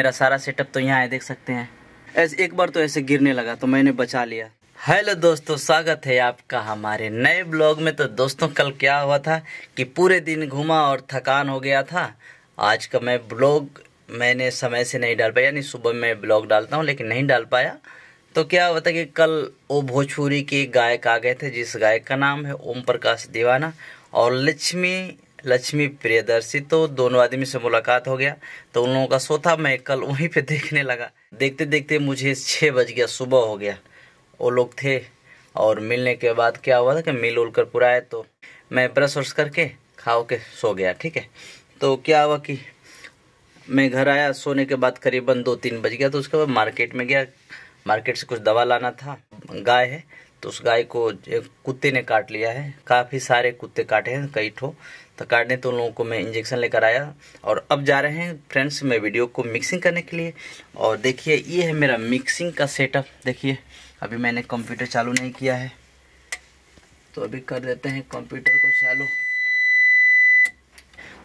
मेरा सारा सेटअप तो यहाँ है देख सकते हैं ऐसे एक बार तो ऐसे गिरने लगा तो मैंने बचा लिया हेलो दोस्तों स्वागत है आपका हमारे नए ब्लॉग में तो दोस्तों कल क्या हुआ था कि पूरे दिन घूमा और थकान हो गया था आज का मैं ब्लॉग मैंने समय से नहीं डाल पाया यानी सुबह मैं ब्लॉग डालता हूँ लेकिन नहीं डाल पाया तो क्या हुआ था कि कल वो भोजपुरी के गायक आ गए थे जिस गायक का नाम है ओम प्रकाश दीवाना और लक्ष्मी लक्ष्मी प्रियदर्शी तो दोनों आदमी से मुलाकात हो गया तो उन लोगों का सोता था मैं कल वहीं पे देखने लगा देखते देखते मुझे छः बज गया सुबह हो गया वो लोग थे और मिलने के बाद क्या हुआ था कि मिल उल कर पूरा तो मैं ब्रश व्रश करके खाओ के सो गया ठीक है तो क्या हुआ कि मैं घर आया सोने के बाद करीबन दो तीन बज गया तो उसके बाद मार्केट में गया मार्केट से कुछ दवा लाना था गाय है तो उस गाय को एक कुत्ते ने काट लिया है काफ़ी सारे कुत्ते काटे हैं कई ठो तो काटने तो उन लोगों को मैं इंजेक्शन लेकर आया और अब जा रहे हैं फ्रेंड्स मैं वीडियो को मिक्सिंग करने के लिए और देखिए ये है मेरा मिक्सिंग का सेटअप देखिए अभी मैंने कंप्यूटर चालू नहीं किया है तो अभी कर देते हैं कंप्यूटर को चालू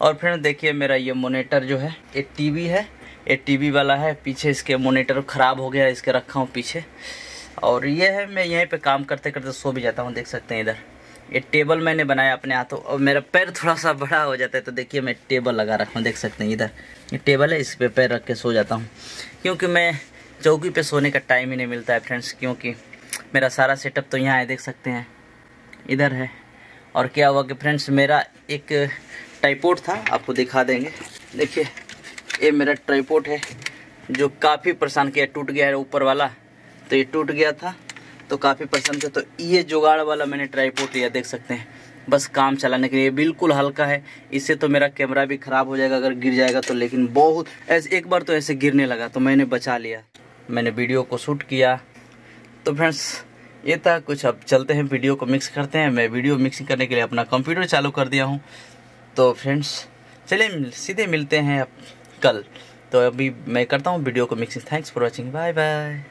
और फ्रेंड देखिए मेरा ये मोनीटर जो है ये टी है ये टी वाला है पीछे इसके मोनीटर ख़राब हो गया इसके रखा हूँ पीछे और ये है मैं यहीं पे काम करते करते सो भी जाता हूँ देख सकते हैं इधर ये टेबल मैंने बनाया अपने हाथों और मेरा पैर थोड़ा सा बड़ा हो जाता है तो देखिए मैं टेबल लगा रखा हूँ देख सकते हैं इधर ये टेबल है इस पर पैर रख के सो जाता हूँ क्योंकि मैं चौकी पर सोने का टाइम ही नहीं मिलता है फ्रेंड्स क्योंकि मेरा सारा सेटअप तो यहाँ है देख सकते हैं इधर है और क्या हुआ कि फ्रेंड्स मेरा एक ट्राईपोर्ट था आपको दिखा देंगे देखिए ये मेरा ट्राईपोर्ट है जो काफ़ी परेशान किया टूट गया है ऊपर वाला तो ये टूट गया था तो काफ़ी पसंद था तो ये जुगाड़ वाला मैंने ट्राईपोर्ट लिया देख सकते हैं बस काम चलाने के लिए बिल्कुल हल्का है इससे तो मेरा कैमरा भी ख़राब हो जाएगा अगर गिर जाएगा तो लेकिन बहुत ऐसे एक बार तो ऐसे गिरने लगा तो मैंने बचा लिया मैंने वीडियो को शूट किया तो फ्रेंड्स ये था कुछ अब चलते हैं वीडियो को मिक्स करते हैं मैं वीडियो मिक्सिंग करने के लिए अपना कंप्यूटर चालू कर दिया हूँ तो फ्रेंड्स चलिए सीधे मिलते हैं अब कल तो अभी मैं करता हूँ वीडियो को mixing thanks for watching bye bye